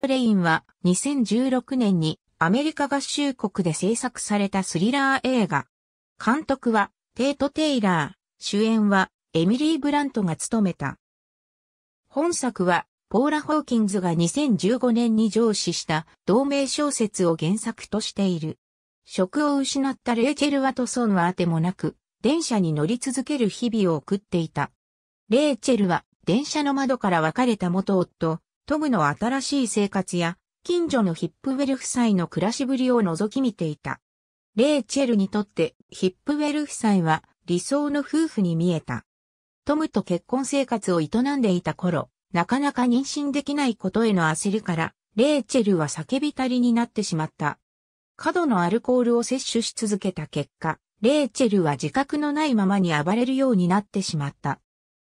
プレインは2016年にアメリカ合衆国で制作されたスリラー映画。監督はテイト・テイラー、主演はエミリー・ブラントが務めた。本作はポーラ・ホーキンズが2015年に上司した同名小説を原作としている。職を失ったレイチェル・ワトソンはあてもなく、電車に乗り続ける日々を送っていた。レイチェルは電車の窓から別れた元夫、トムの新しい生活や、近所のヒップウェル夫妻の暮らしぶりを覗き見ていた。レイチェルにとってヒップウェル夫妻は理想の夫婦に見えた。トムと結婚生活を営んでいた頃、なかなか妊娠できないことへの焦りから、レイチェルは叫びたりになってしまった。過度のアルコールを摂取し続けた結果、レイチェルは自覚のないままに暴れるようになってしまった。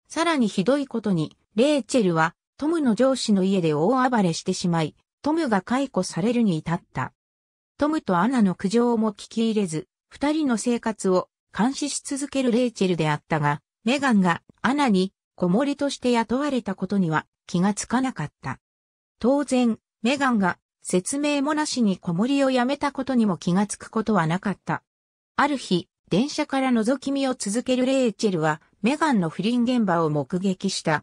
さらにひどいことに、レイチェルはトムの上司の家で大暴れしてしまい、トムが解雇されるに至った。トムとアナの苦情も聞き入れず、二人の生活を監視し続けるレイチェルであったが、メガンがアナに子守として雇われたことには気がつかなかった。当然、メガンが説明もなしに子守を辞めたことにも気がつくことはなかった。ある日、電車から覗き見を続けるレイチェルは、メガンの不倫現場を目撃した。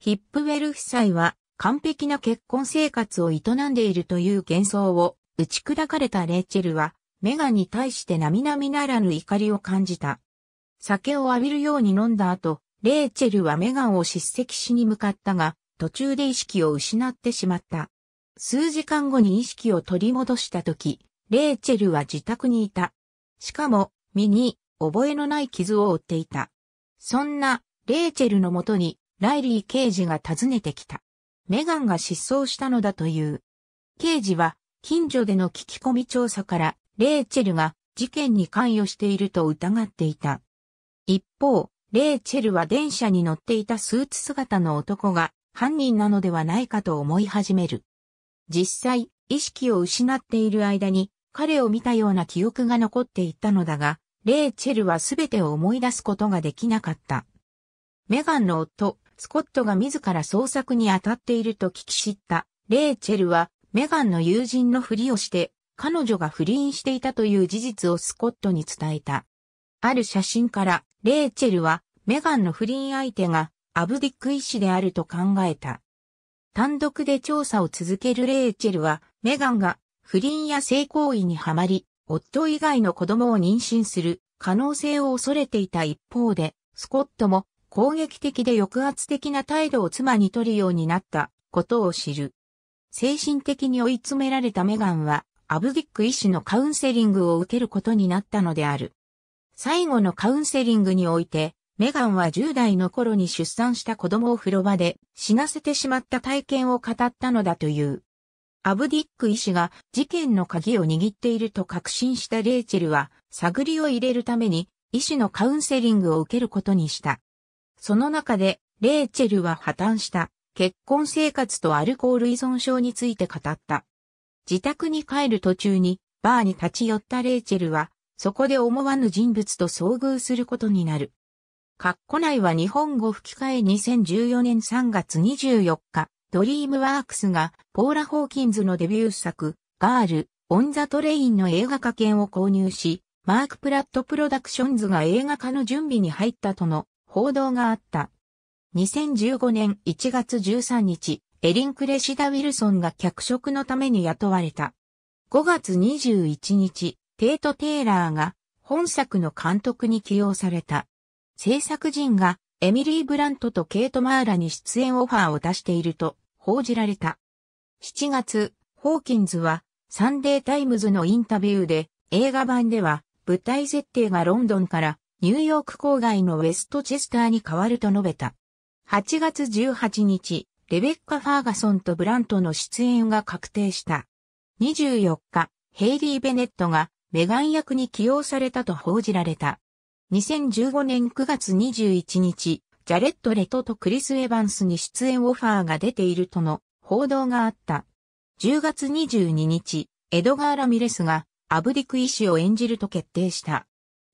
ヒップウェル夫妻は完璧な結婚生活を営んでいるという幻想を打ち砕かれたレイチェルはメガに対して並々ならぬ怒りを感じた。酒を浴びるように飲んだ後、レイチェルはメガンを叱責しに向かったが、途中で意識を失ってしまった。数時間後に意識を取り戻した時、レイチェルは自宅にいた。しかも、身に覚えのない傷を負っていた。そんな、レイチェルのもとに、ライリー刑事が訪ねてきた。メガンが失踪したのだという。刑事は、近所での聞き込み調査から、レーチェルが事件に関与していると疑っていた。一方、レーチェルは電車に乗っていたスーツ姿の男が犯人なのではないかと思い始める。実際、意識を失っている間に彼を見たような記憶が残っていたのだが、レーチェルはすべてを思い出すことができなかった。メガンの夫、スコットが自ら創作に当たっていると聞き知った、レーチェルは、メガンの友人のふりをして、彼女が不倫していたという事実をスコットに伝えた。ある写真から、レーチェルは、メガンの不倫相手が、アブディック医師であると考えた。単独で調査を続けるレーチェルは、メガンが不倫や性行為にはまり、夫以外の子供を妊娠する可能性を恐れていた一方で、スコットも攻撃的で抑圧的な態度を妻に取るようになったことを知る。精神的に追い詰められたメガンは、アブディック医師のカウンセリングを受けることになったのである。最後のカウンセリングにおいて、メガンは10代の頃に出産した子供を風呂場で死なせてしまった体験を語ったのだという。アブディック医師が事件の鍵を握っていると確信したレイチェルは探りを入れるために医師のカウンセリングを受けることにした。その中で、レイチェルは破綻した結婚生活とアルコール依存症について語った。自宅に帰る途中にバーに立ち寄ったレイチェルは、そこで思わぬ人物と遭遇することになる。カッコ内は日本語吹き替え2014年3月24日、ドリームワークスがポーラ・ホーキンズのデビュー作、ガール、オン・ザ・トレインの映画化券を購入し、マーク・プラット・プロダクションズが映画化の準備に入ったとの報道があった。2015年1月13日、エリン・クレシダ・ウィルソンが脚色のために雇われた。5月21日、テイト・テイラーが本作の監督に起用された。制作陣がエミリー・ブラントとケイト・マーラに出演オファーを出していると報じられた。7月、ホーキンズはサンデー・タイムズのインタビューで映画版では舞台設定がロンドンからニューヨーク郊外のウェストチェスターに変わると述べた。8月18日、レベッカ・ファーガソンとブラントの出演が確定した。24日、ヘイリー・ベネットがメガン役に起用されたと報じられた。2015年9月21日、ジャレット・レトとクリス・エヴァンスに出演オファーが出ているとの報道があった。10月22日、エドガー・ラミレスがアブディク医師を演じると決定した。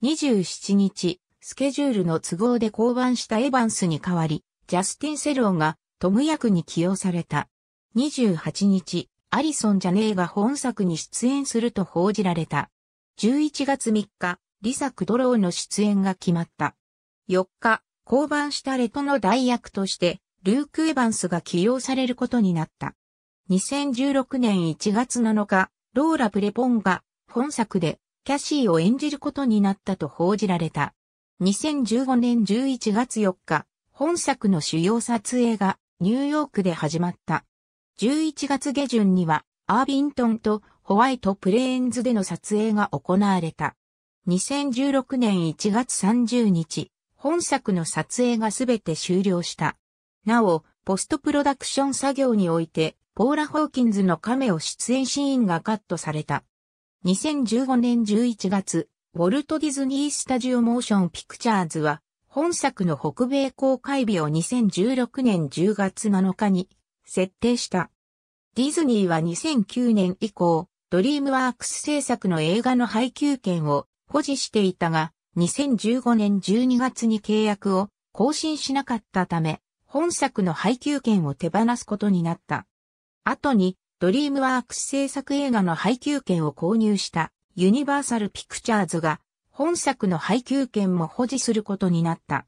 27日、スケジュールの都合で降板したエヴァンスに代わり、ジャスティン・セローがトム役に起用された。28日、アリソン・ジャネーが本作に出演すると報じられた。11月3日、リサ・クドローの出演が決まった。4日、降板したレトの代役として、ルーク・エヴァンスが起用されることになった。2016年1月7日、ローラ・プレポンが本作でキャシーを演じることになったと報じられた。2015年11月4日、本作の主要撮影がニューヨークで始まった。11月下旬にはアービントンとホワイトプレーンズでの撮影が行われた。2016年1月30日、本作の撮影がすべて終了した。なお、ポストプロダクション作業において、ポーラ・ホーキンズの亀を出演シーンがカットされた。2015年11月、ウォルト・ディズニー・スタジオ・モーション・ピクチャーズは、本作の北米公開日を2016年10月7日に設定した。ディズニーは2009年以降、ドリームワークス制作の映画の配給権を保持していたが、2015年12月に契約を更新しなかったため、本作の配給権を手放すことになった。後に、ドリームワークス制作映画の配給権を購入したユニバーサルピクチャーズが本作の配給権も保持することになった。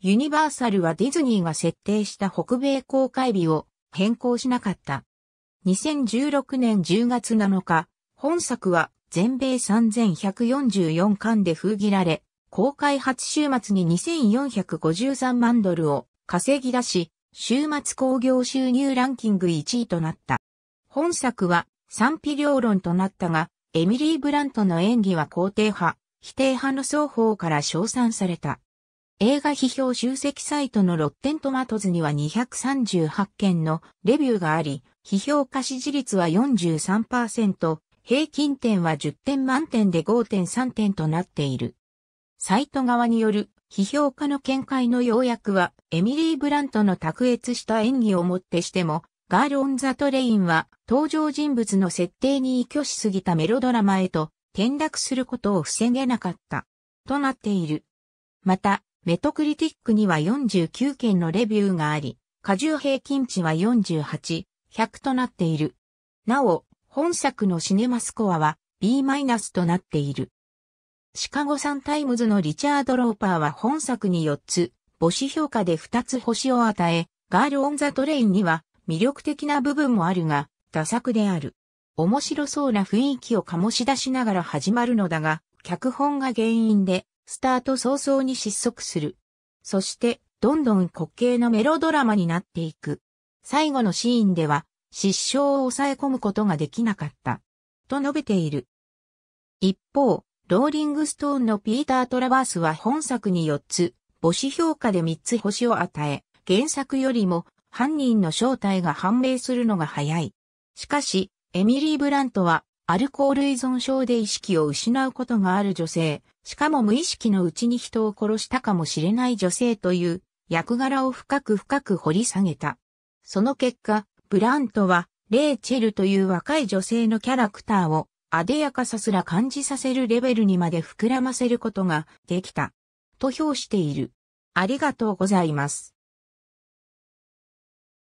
ユニバーサルはディズニーが設定した北米公開日を変更しなかった。2016年10月7日、本作は全米3144巻で封切られ、公開初週末に2453万ドルを稼ぎ出し、週末興行収入ランキング1位となった。本作は賛否両論となったが、エミリー・ブラントの演技は肯定派、否定派の双方から称賛された。映画批評集積サイトのロッテントマトズには238件のレビューがあり、批評家支持率は43%、平均点は10点満点で5.3点となっている。サイト側による批評家の見解の要約は、エミリー・ブラントの卓越した演技をもってしても、ガール・オン・ザ・トレインは登場人物の設定に依拠しすぎたメロドラマへと転落することを防げなかった。となっている。また、メトクリティックには49件のレビューがあり、過重平均値は48、100となっている。なお、本作のシネマスコアは B- マイナスとなっている。シカゴサンタイムズのリチャード・ローパーは本作に4つ、母子評価で2つ星を与え、ガール・オン・ザ・トレインには魅力的な部分もあるが、打作である。面白そうな雰囲気を醸し出しながら始まるのだが、脚本が原因で、スタート早々に失速する。そして、どんどん滑稽のメロドラマになっていく。最後のシーンでは、失笑を抑え込むことができなかった。と述べている。一方、ローリングストーンのピーター・トラバースは本作に4つ、母子評価で3つ星を与え、原作よりも犯人の正体が判明するのが早い。しかし、エミリー・ブラントは、アルコール依存症で意識を失うことがある女性、しかも無意識のうちに人を殺したかもしれない女性という役柄を深く深く掘り下げた。その結果、ブラントは、レイチェルという若い女性のキャラクターを、あでやかさすら感じさせるレベルにまで膨らませることができた。と評している。ありがとうございます。